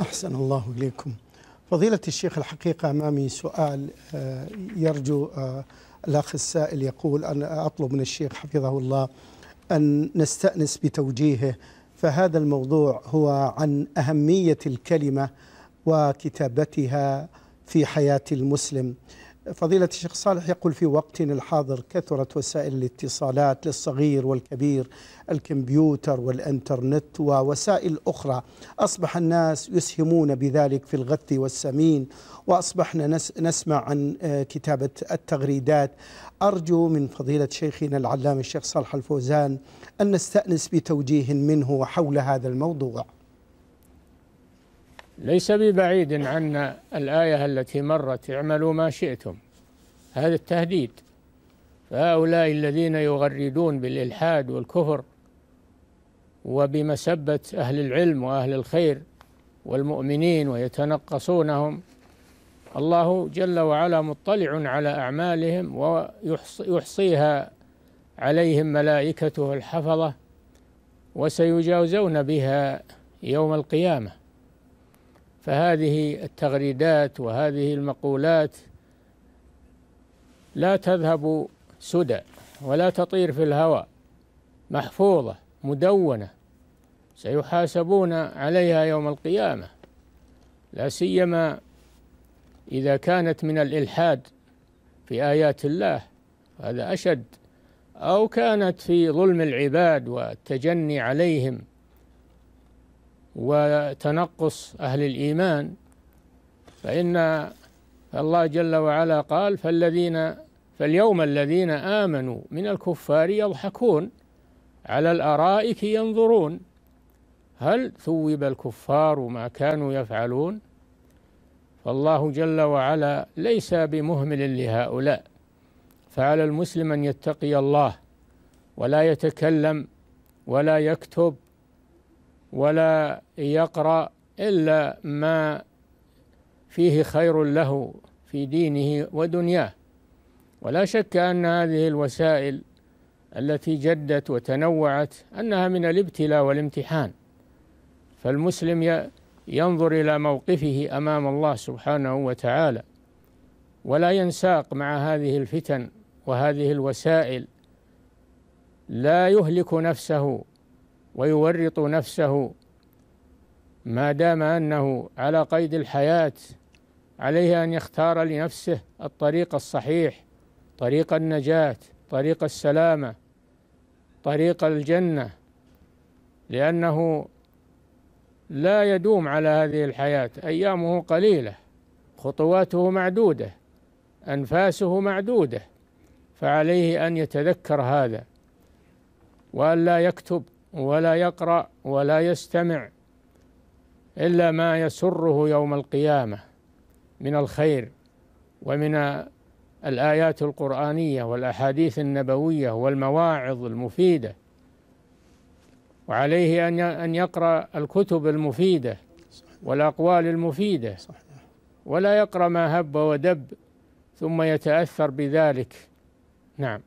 أحسن الله إليكم فضيلة الشيخ الحقيقة أمامي سؤال آه، يرجو آه، الأخ السائل يقول أن أطلب من الشيخ حفظه الله أن نستأنس بتوجيهه فهذا الموضوع هو عن أهمية الكلمة وكتابتها في حياة المسلم فضيلة الشيخ صالح يقول في وقتنا الحاضر كثرت وسائل الاتصالات للصغير والكبير الكمبيوتر والانترنت ووسائل أخرى أصبح الناس يسهمون بذلك في الغث والسمين وأصبحنا نس نسمع عن آه، كتابة التغريدات أرجو من فضيلة شيخنا العلامة الشيخ صالح الفوزان أن نستأنس بتوجيه منه حول هذا الموضوع ليس ببعيد عن الآية التي مرت اعملوا ما شئتم هذا التهديد فهؤلاء الذين يغردون بالإلحاد والكفر وبمسبة أهل العلم وأهل الخير والمؤمنين ويتنقصونهم الله جل وعلا مطلع على أعمالهم ويحصيها عليهم ملائكته الحفظة وسيجاوزون بها يوم القيامه فهذه التغريدات وهذه المقولات لا تذهب سدى ولا تطير في الهوى محفوظة مدونة سيحاسبون عليها يوم القيامة لا سيما إذا كانت من الإلحاد في آيات الله هذا أشد أو كانت في ظلم العباد والتجني عليهم وتنقص أهل الإيمان فإن الله جل وعلا قال فالذين فاليوم الذين آمنوا من الكفار يضحكون على الأرائك ينظرون هل ثوب الكفار ما كانوا يفعلون فالله جل وعلا ليس بمهمل لهؤلاء فعلى المسلم أن يتقي الله ولا يتكلم ولا يكتب ولا يقرأ إلا ما فيه خير له في دينه ودنياه ولا شك أن هذه الوسائل التي جدت وتنوعت أنها من الابتلاء والامتحان فالمسلم ينظر إلى موقفه أمام الله سبحانه وتعالى ولا ينساق مع هذه الفتن وهذه الوسائل لا يهلك نفسه ويورط نفسه ما دام انه على قيد الحياه عليه ان يختار لنفسه الطريق الصحيح طريق النجاه طريق السلامه طريق الجنه لانه لا يدوم على هذه الحياه ايامه قليله خطواته معدوده انفاسه معدوده فعليه ان يتذكر هذا وان لا يكتب ولا يقرأ ولا يستمع إلا ما يسره يوم القيامة من الخير ومن الآيات القرآنية والأحاديث النبوية والمواعظ المفيدة وعليه أن أن يقرأ الكتب المفيدة والأقوال المفيدة ولا يقرأ ما هب ودب ثم يتأثر بذلك نعم